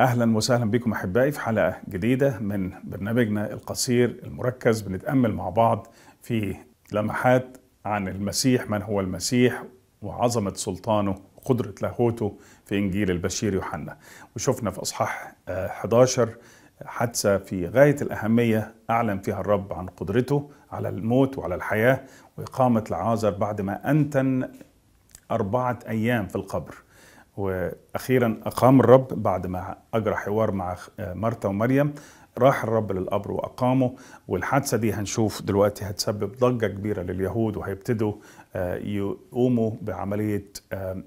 اهلا وسهلا بكم احبائي في حلقه جديده من برنامجنا القصير المركز بنتامل مع بعض في لمحات عن المسيح من هو المسيح وعظمه سلطانه وقدره لاهوته في انجيل البشير يوحنا وشفنا في اصحاح 11 آه، حادثه في غايه الاهميه اعلن فيها الرب عن قدرته على الموت وعلى الحياه واقامه لعازر بعد ما انتن اربعه ايام في القبر واخيرا اقام الرب بعد ما اجرى حوار مع مرتا ومريم راح الرب للقبر واقامه والحادثه دي هنشوف دلوقتي هتسبب ضجه كبيره لليهود وهيبتدوا آه، يقوموا بعمليه آه،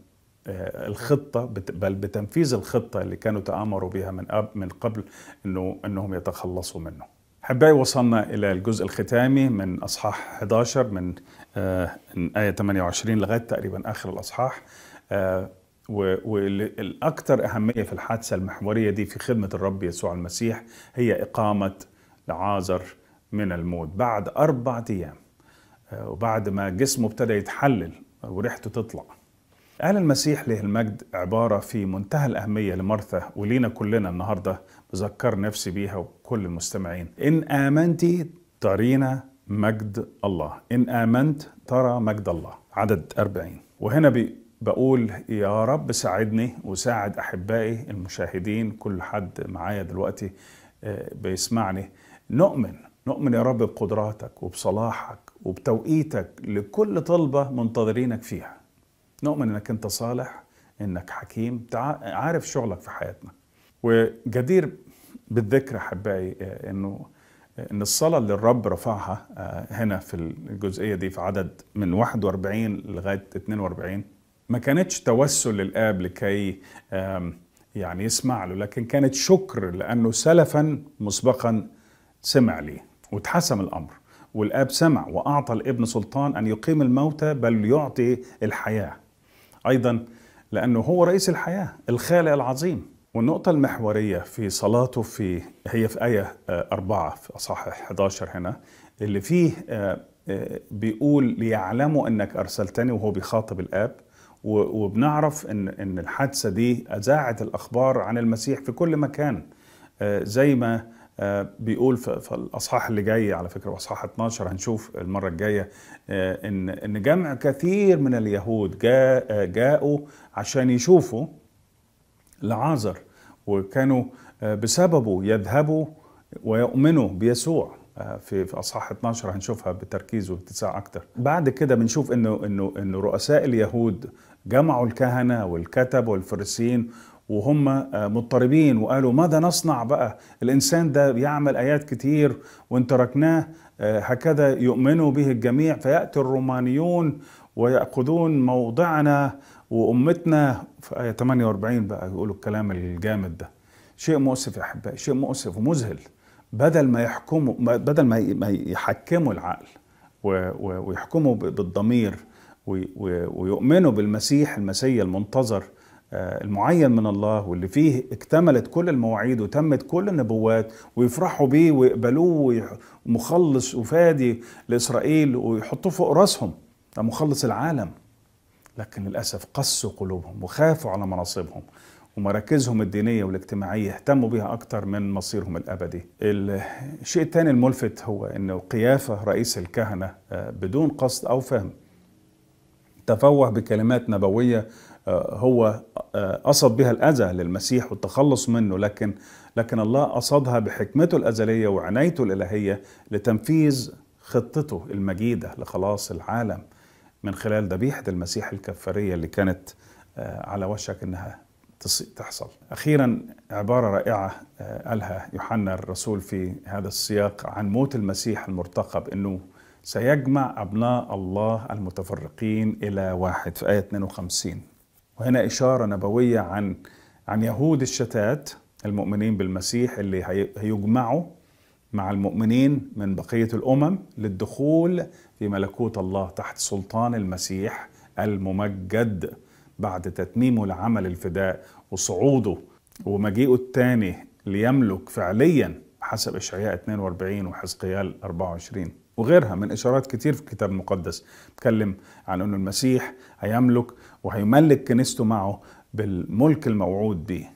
آه، الخطه بل بتنفيذ الخطه اللي كانوا تامروا بها من من قبل انه انهم يتخلصوا منه. احبائي وصلنا الى الجزء الختامي من اصحاح 11 من ايه 28 لغايه تقريبا اخر الاصحاح والأكثر أهمية في الحادثة المحورية دي في خدمة الرب يسوع المسيح هي إقامة لعازر من الموت بعد أربع أيام آه، وبعد ما جسمه ابتدى يتحلل وريحته تطلع قال المسيح له المجد عبارة في منتهى الأهمية لمرثا ولينا كلنا النهاردة بذكر نفسي بيها وكل المستمعين إن آمنت ترينا مجد الله إن آمنت ترى مجد الله عدد 40 وهنا بي بقول يا رب ساعدني وساعد احبائي المشاهدين كل حد معايا دلوقتي آه، بيسمعني نؤمن نؤمن يا رب بقدراتك وبصلاحك وبتوقيتك لكل طلبه منتظرينك فيها نؤمن انك انت صالح انك حكيم عارف شغلك في حياتنا وجدير بالذكر احبائي آه، انه آه، ان الصلاه اللي الرب رفعها هنا في الجزئيه دي في عدد من 41 لغايه 42 ما كانتش توسل للاب لكي يعني يسمع له لكن كانت شكر لانه سلفا مسبقا سمع لي واتحسم الامر والاب سمع واعطى الابن سلطان ان يقيم الموتى بل يعطي الحياه ايضا لانه هو رئيس الحياه الخالق العظيم والنقطة المحورية في صلاته في هي في آية آه، أربعة في أصحاح 11 هنا اللي فيه آه، آه، بيقول ليعلموا أنك أرسلتني وهو بيخاطب الآب وبنعرف ان ان الحادثه دي اذاعت الاخبار عن المسيح في كل مكان آه، زي ما آه، بيقول في الاصحاح اللي جاي على فكره واصحاح 12 هنشوف المره الجايه آه، ان ان جمع كثير من اليهود جاء جاءوا عشان يشوفوا لعازر وكانوا بسببه يذهبوا ويؤمنوا بيسوع في في اصحاح 12 هنشوفها بتركيز واتساع اكتر بعد كده بنشوف انه انه انه رؤساء اليهود جمعوا الكهنه والكتب والفرسين وهم آه، مضطربين وقالوا ماذا نصنع بقى الانسان ده بيعمل ايات كتير وان تركناه آه، هكذا يؤمنوا به الجميع فياتي الرومانيون وياخذون موضعنا وامتنا في ايه 48 بقى يقولوا الكلام الجامد ده شيء مؤسف يا احبائي شيء مؤسف ومذهل بدل ما يحكموا بدل ما يحكموا العقل ويحكموا بالضمير ويؤمنوا بالمسيح المسيا المنتظر آه، المعين من الله واللي فيه اكتملت كل المواعيد وتمت كل النبوات ويفرحوا بيه ويقبلوه مخلص وفادي لإسرائيل ويحطوه فوق راسهم ده مخلص العالم لكن للأسف قسوا قلوبهم وخافوا على مناصبهم ومراكزهم الدينية والاجتماعية يهتموا بها اكثر من مصيرهم الأبدي الشيء الثاني الملفت هو أنه قيافة رئيس الكهنة آه، بدون قصد أو فهم تفوه بكلمات نبوية آه، هو قصد آه، بها الأذى للمسيح والتخلص منه لكن لكن الله قصدها بحكمته الأزلية وعنايته الإلهية لتنفيذ خطته المجيدة لخلاص العالم من خلال ذبيحة المسيح الكفارية اللي كانت على وشك انها تحصل أخيرا عبارة رائعة آه، قالها يوحنا الرسول في هذا السياق عن موت المسيح المرتقب أنه سيجمع أبناء الله المتفرقين إلى واحد في آية 52 وهنا إشارة نبوية عن عن يهود الشتات المؤمنين بالمسيح اللي هيجمعوا مع المؤمنين من بقية الأمم للدخول في ملكوت الله تحت سلطان المسيح الممجد بعد تتميمه لعمل الفداء وصعوده ومجيئه الثاني ليملك فعليا حسب إشعياء 42 وحزقيال 24 وغيرها من إشارات كتير في الكتاب المقدس بتكلم عن انه المسيح هيملك وهيملك كنيسته معه بالملك الموعود به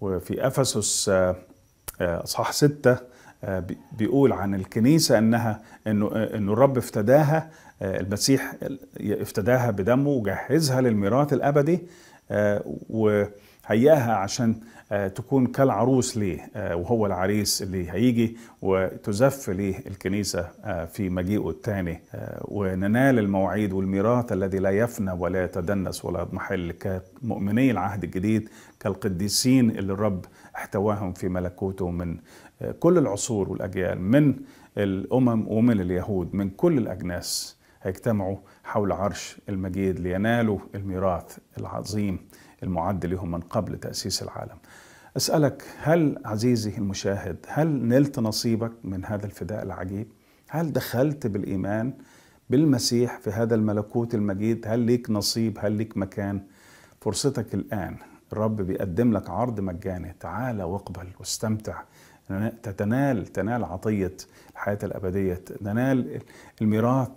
وفي أفسس آه، آه، أصحاح 6 آه، بيقول عن الكنيسة أنها أنه, إنه الرب افتداها آه، المسيح افتداها بدمه وجهزها للميراث الأبدي آه، وهياها عشان تكون كالعروس ليه وهو العريس اللي هيجي وتزف ليه الكنيسة في مجيئه الثاني وننال المواعيد والميراث الذي لا يفنى ولا يتدنس ولا يضمحل كمؤمني العهد الجديد كالقديسين اللي الرب احتواهم في ملكوته من كل العصور والاجيال من الامم ومن اليهود من كل الاجناس هيجتمعوا حول عرش المجيد لينالوا الميراث العظيم المعد لهم من قبل تاسيس العالم. اسالك هل عزيزي المشاهد هل نلت نصيبك من هذا الفداء العجيب؟ هل دخلت بالايمان بالمسيح في هذا الملكوت المجيد؟ هل ليك نصيب؟ هل ليك مكان؟ فرصتك الان الرب بيقدم لك عرض مجاني تعال واقبل واستمتع تتنال تنال عطية الحياة الأبدية تنال الميراث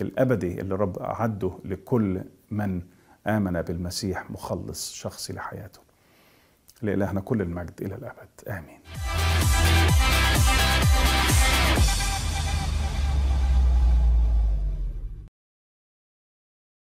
الأبدي اللي الرب أعده لكل من آمن بالمسيح مخلص شخصي لحياته لإلهنا كل المجد إلى الأبد آمين